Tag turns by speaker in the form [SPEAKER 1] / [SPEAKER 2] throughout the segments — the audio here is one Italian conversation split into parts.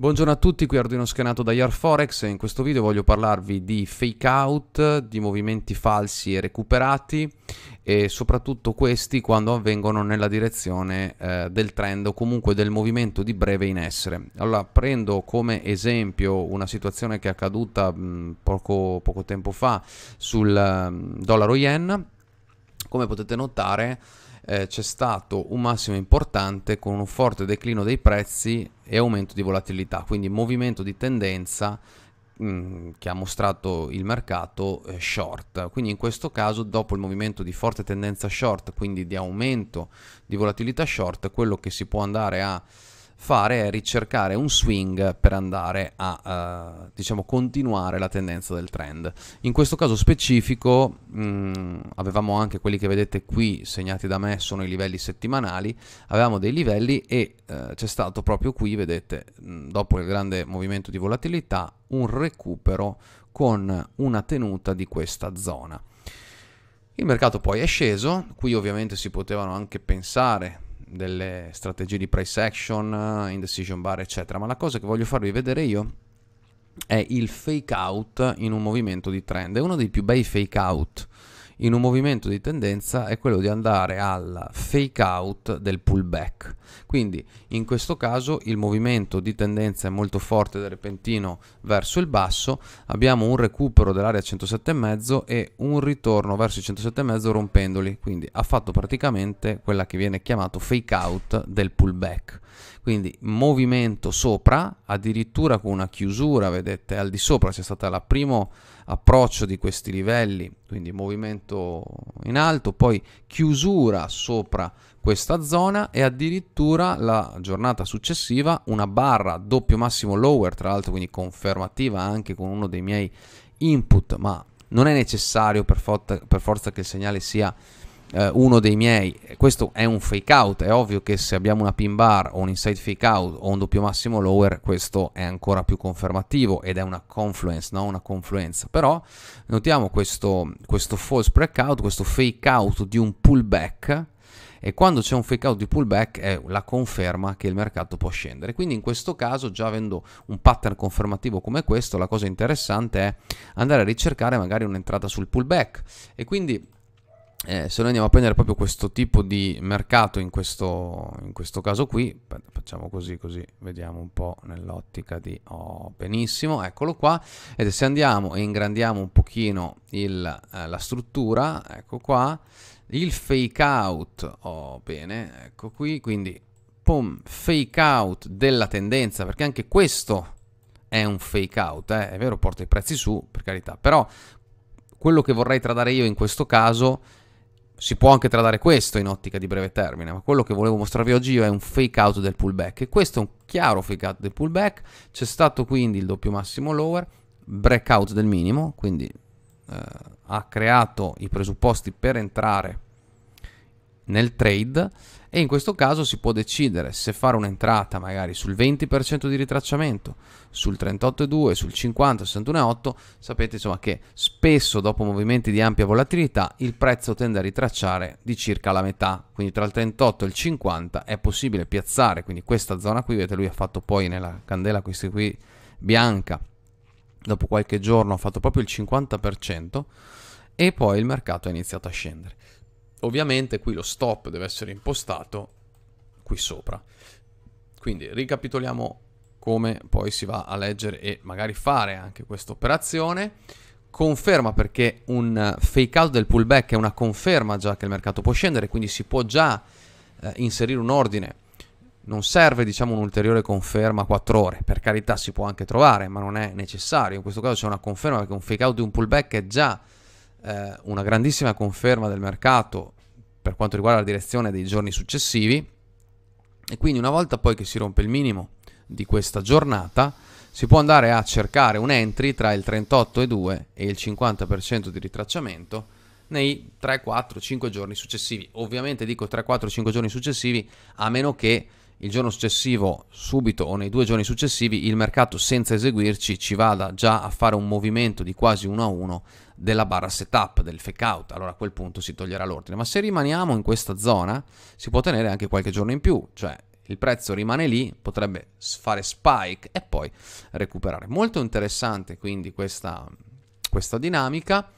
[SPEAKER 1] Buongiorno a tutti, qui Arduino Schenato da Yar e in questo video voglio parlarvi di fake out, di movimenti falsi e recuperati e soprattutto questi quando avvengono nella direzione eh, del trend o comunque del movimento di breve in essere. Allora prendo come esempio una situazione che è accaduta mh, poco, poco, tempo fa sul mh, ehm, dollaro yen, come potete notare eh, c'è stato un massimo importante con un forte declino dei prezzi e aumento di volatilità, quindi movimento di tendenza mm, che ha mostrato il mercato eh, short quindi in questo caso dopo il movimento di forte tendenza short quindi di aumento di volatilità short quello che si può andare a fare è ricercare un swing per andare a eh, diciamo continuare la tendenza del trend. In questo caso specifico mh, mm, avevamo anche quelli che vedete qui segnati da me sono i livelli settimanali, avevamo dei livelli e eh, c'è stato proprio qui, vedete, mh, mm, dopo il grande movimento di volatilità, un recupero con una tenuta di questa zona. Il mercato poi è sceso, qui ovviamente si potevano anche pensare delle strategie di price action eh, in decision bar eccetera ma la cosa che voglio farvi vedere io è il fake out in un movimento di trend è uno dei più bei fake out in un movimento di tendenza è quello di andare al fake out del pullback. Quindi in questo caso il movimento di tendenza è molto forte ed repentino verso il basso, abbiamo un recupero dell'area 107,5 e un ritorno verso i 107,5 rompendoli, quindi ha fatto praticamente quella che viene chiamato fake out del pullback quindi movimento sopra addirittura con una chiusura vedete al di sopra c'è stato il primo approccio di questi livelli quindi movimento in alto poi chiusura sopra questa zona e addirittura la giornata successiva una barra doppio massimo lower tra l'altro quindi confermativa anche con uno dei miei input ma non è necessario per, for per forza che il segnale sia eh, uno dei miei, questo è un fake out, è ovvio che se abbiamo una pin bar o un inside fake out o un doppio massimo lower, questo è ancora più confermativo ed è una confluence, no? una confluenza, però notiamo questo, questo false breakout, questo fake out di un pullback, e quando c'è un fake out di pullback è la conferma che il mercato può scendere. Quindi in questo caso, già avendo un pattern confermativo come questo, la cosa interessante è andare a ricercare magari un'entrata sul pullback e quindi eh, se noi andiamo a prendere proprio questo tipo di mercato in questo, in questo caso qui, facciamo così così vediamo un po' nell'ottica di oh, benissimo, eccolo qua, ed se andiamo e ingrandiamo un pochino il, eh, la struttura, ecco qua, il fake out, oh, bene, ecco qui, quindi pum, fake out della tendenza, perché anche questo è un fake out, eh, è vero porta i prezzi su per carità, però quello che vorrei tradare io in questo caso si può anche tradare questo in ottica di breve termine, ma quello che volevo mostrarvi oggi io è un fake out del pullback e questo è un chiaro fake out del pullback, c'è stato quindi il doppio massimo lower, breakout del minimo, quindi eh, ha creato i presupposti per entrare nel trade e in questo caso si può decidere se fare un'entrata magari sul 20% di ritracciamento, sul 38,2, sul 50, 61,8, sapete insomma che spesso dopo movimenti di ampia volatilità il prezzo tende a ritracciare di circa la metà, quindi tra il 38 e il 50 è possibile piazzare, quindi questa zona qui, vedete lui ha fatto poi nella candela questa qui bianca, dopo qualche giorno ha fatto proprio il 50% e poi il mercato ha iniziato a scendere. Ovviamente qui lo stop deve essere impostato qui sopra. Quindi ricapitoliamo come poi si va a leggere e magari fare anche questa operazione. Conferma perché un fake out del pullback è una conferma già che il mercato può scendere, quindi si può già eh, inserire un ordine. Non serve diciamo un'ulteriore conferma a 4 ore, per carità si può anche trovare, ma non è necessario. In questo caso c'è una conferma perché un fake out di un pullback è già eh, una grandissima conferma del mercato per quanto riguarda la direzione dei giorni successivi e quindi una volta poi che si rompe il minimo di questa giornata si può andare a cercare un entry tra il 38,2 e il 50% di ritracciamento nei 3, 4, 5 giorni successivi. Ovviamente dico 3, 4, 5 giorni successivi a meno che il giorno successivo, subito o nei due giorni successivi, il mercato senza eseguirci ci vada già a fare un movimento di quasi 1 a 1 della barra setup, del fake out, allora a quel punto si toglierà l'ordine. Ma se rimaniamo in questa zona, si può tenere anche qualche giorno in più, cioè il prezzo rimane lì, potrebbe fare spike e poi recuperare. Molto interessante quindi questa, questa dinamica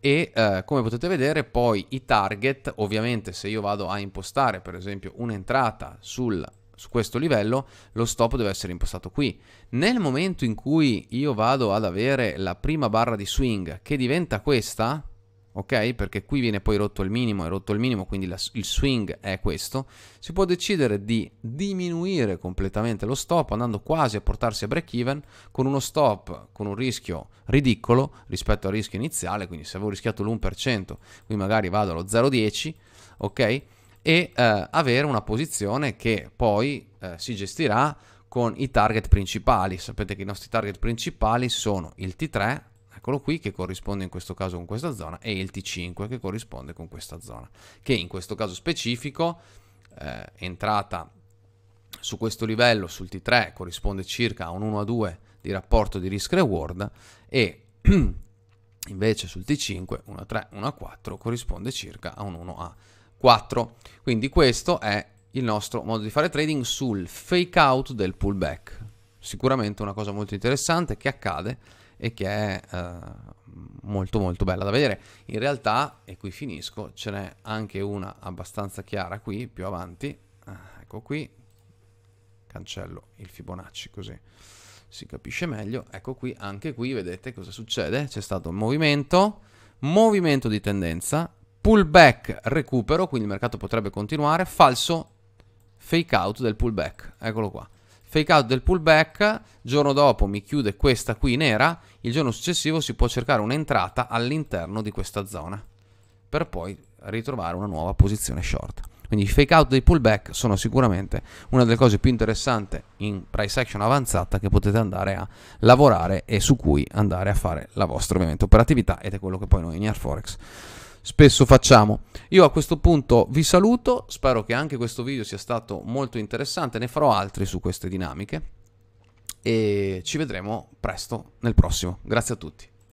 [SPEAKER 1] e eh, come potete vedere poi i target, ovviamente se io vado a impostare per esempio un'entrata sul su questo livello, lo stop deve essere impostato qui. Nel momento in cui io vado ad avere la prima barra di swing che diventa questa, ok? Perché qui viene poi rotto il minimo, e rotto il minimo, quindi la, il swing è questo. Si può decidere di diminuire completamente lo stop andando quasi a portarsi a break even con uno stop con un rischio ridicolo rispetto al rischio iniziale, quindi se avevo rischiato l'1%, qui magari vado allo 0,10, ok? e eh, avere una posizione che poi eh, si gestirà con i target principali. Sapete che i nostri target principali sono il T3, eccolo qui, che corrisponde in questo caso con questa zona, e il T5 che corrisponde con questa zona, che in questo caso specifico, eh, entrata su questo livello, sul T3, corrisponde circa a un 1 a 2 di rapporto di risk reward e invece sul T5 1 a 3, 1 a 4 corrisponde circa a un 1 a 2. 4. Quindi questo è il nostro modo di fare trading sul fake out del pullback. Sicuramente una cosa molto interessante che accade e che è eh, molto molto bella da vedere. In realtà, e qui finisco, ce n'è anche una abbastanza chiara qui, più avanti. Ah, ecco qui, cancello il Fibonacci così si capisce meglio. Ecco qui, anche qui vedete cosa succede. C'è stato un movimento, movimento di tendenza, pullback recupero, quindi il mercato potrebbe continuare, falso fake out del pullback, eccolo qua. Fake out del pullback, giorno dopo mi chiude questa qui nera, il giorno successivo si può cercare un'entrata all'interno di questa zona per poi ritrovare una nuova posizione short. Quindi i fake out dei pullback sono sicuramente una delle cose più interessanti in price action avanzata che potete andare a lavorare e su cui andare a fare la vostra ovviamente operatività ed è quello che poi noi in Airforex spesso facciamo. Io a questo punto vi saluto, spero che anche questo video sia stato molto interessante, ne farò altri su queste dinamiche e ci vedremo presto nel prossimo. Grazie a tutti.